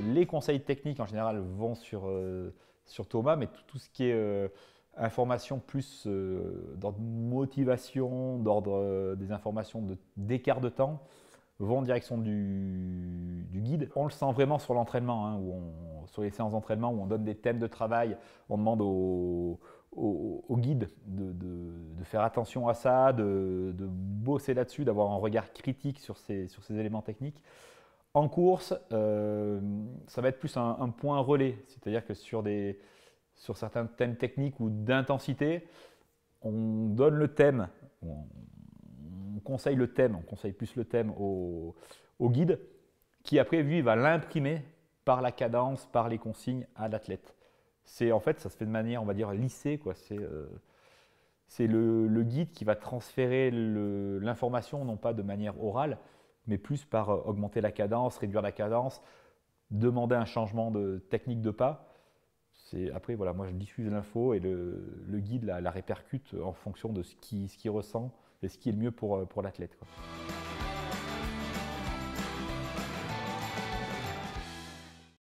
Les conseils techniques en général vont sur, euh, Thomas, mais tout, ce qui est euh, information plus euh, d'ordre motivation, d'ordre des informations d'écart de, temps, vont en direction du, guide. On le sent vraiment sur l'entraînement, hein, sur les séances d'entraînement où on donne des thèmes de travail, on demande au, guide de, faire attention à ça, de, bosser là-dessus, d'avoir un regard critique sur ces éléments techniques. En course, euh, ça va être plus un, point relais, c'est-à-dire que sur, des, sur certains thèmes techniques ou d'intensité, on donne le thème, on, conseille le thème, on conseille plus le thème au, guide, qui après, lui, va l'imprimer par la cadence, par les consignes à l'athlète. C'est en fait, ça se fait de manière, on va dire, lissée, quoi. C'est euh, c'est le, guide qui va transférer l'information, non pas de manière orale, mais plus par euh, augmenter la cadence, réduire la cadence, demander un changement de technique de pas. C'est après voilà, moi je diffuse l'info et le, guide la, répercute en fonction de ce qu'il qui ressent et ce qui est le mieux pour, euh, pour l'athlète.